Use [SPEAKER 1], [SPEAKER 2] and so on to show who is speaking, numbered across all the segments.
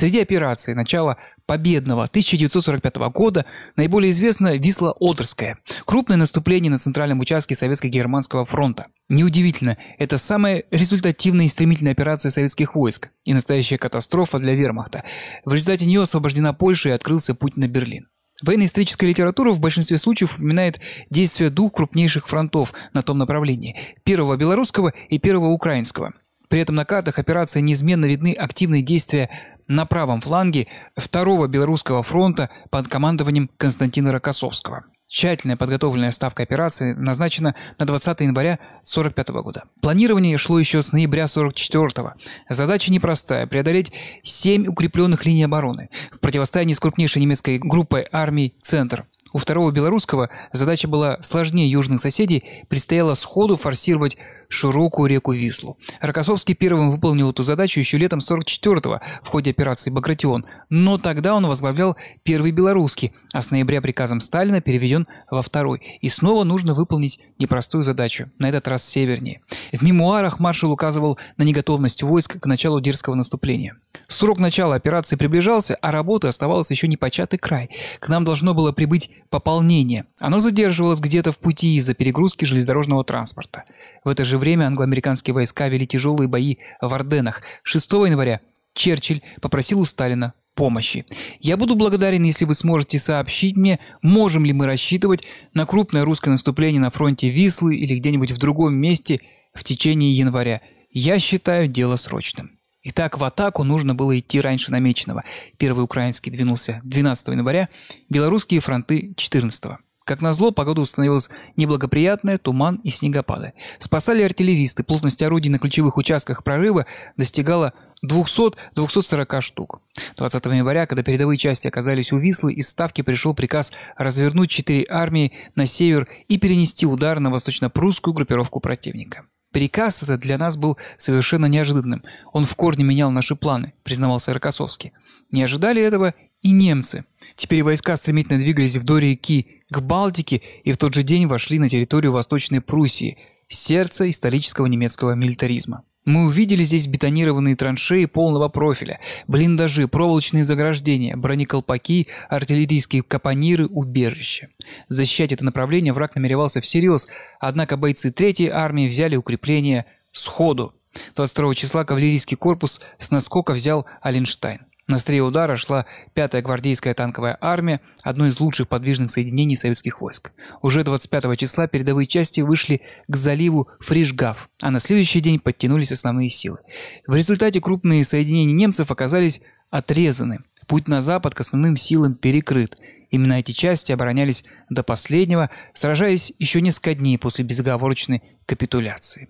[SPEAKER 1] Среди операций начала победного 1945 года наиболее известна Висла-Одерская, крупное наступление на центральном участке Советско-Германского фронта. Неудивительно, это самая результативная и стремительная операция советских войск и настоящая катастрофа для вермахта. В результате нее освобождена Польша и открылся путь на Берлин. Военно-историческая литература в большинстве случаев упоминает действия двух крупнейших фронтов на том направлении – первого белорусского и первого украинского – при этом на картах операции неизменно видны активные действия на правом фланге второго белорусского фронта под командованием Константина Рокоссовского. Тщательная подготовленная ставка операции назначена на 20 января 1945 года. Планирование шло еще с ноября 1944 Задача непростая – преодолеть 7 укрепленных линий обороны в противостоянии с крупнейшей немецкой группой армий «Центр». У второго белорусского задача была сложнее южных соседей, предстояло сходу форсировать широкую реку Вислу. Рокоссовский первым выполнил эту задачу еще летом 44-го в ходе операции «Багратион», но тогда он возглавлял первый белорусский, а с ноября приказом Сталина переведен во второй. И снова нужно выполнить непростую задачу, на этот раз севернее. В мемуарах маршал указывал на неготовность войск к началу дерзкого наступления. Срок начала операции приближался, а работы оставалось еще не початый край. К нам должно было прибыть пополнение. Оно задерживалось где-то в пути из-за перегрузки железнодорожного транспорта. В это же время англоамериканские войска вели тяжелые бои в Орденах. 6 января Черчилль попросил у Сталина помощи. Я буду благодарен, если вы сможете сообщить мне, можем ли мы рассчитывать на крупное русское наступление на фронте Вислы или где-нибудь в другом месте в течение января. Я считаю дело срочным. Итак, в атаку нужно было идти раньше намеченного. Первый украинский двинулся 12 января, белорусские фронты 14 Как назло, погода установилась неблагоприятная, туман и снегопады. Спасали артиллеристы, плотность орудий на ключевых участках прорыва достигала 200-240 штук. 20 января, когда передовые части оказались у Вислы, из Ставки пришел приказ развернуть четыре армии на север и перенести удар на восточно-прусскую группировку противника. Приказ этот для нас был совершенно неожиданным. Он в корне менял наши планы, признавался Рокоссовский. Не ожидали этого и немцы. Теперь войска стремительно двигались вдоль реки к Балтике и в тот же день вошли на территорию Восточной Пруссии, сердце исторического немецкого милитаризма. Мы увидели здесь бетонированные траншеи полного профиля, блиндажи, проволочные заграждения, бронеколпаки, артиллерийские капониры, убежища. Защищать это направление враг намеревался всерьез, однако бойцы третьей армии взяли укрепление сходу. 22 числа кавалерийский корпус с наскока взял Аленштайн. На острие удара шла 5-я гвардейская танковая армия, одно из лучших подвижных соединений советских войск. Уже 25 числа передовые части вышли к заливу Фришгав, а на следующий день подтянулись основные силы. В результате крупные соединения немцев оказались отрезаны. Путь на запад к основным силам перекрыт. Именно эти части оборонялись до последнего, сражаясь еще несколько дней после безоговорочной капитуляции.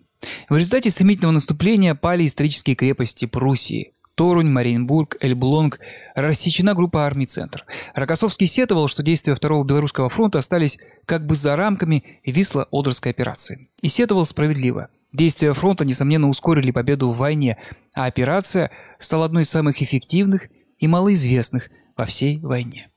[SPEAKER 1] В результате стремительного наступления пали исторические крепости Пруссии – Торунь, Мариенбург, Эльблонг, рассечена группа армий «Центр». Рокоссовский сетовал, что действия Второго Белорусского фронта остались как бы за рамками Висло-Одерской операции. И сетовал справедливо. Действия фронта, несомненно, ускорили победу в войне, а операция стала одной из самых эффективных и малоизвестных во всей войне.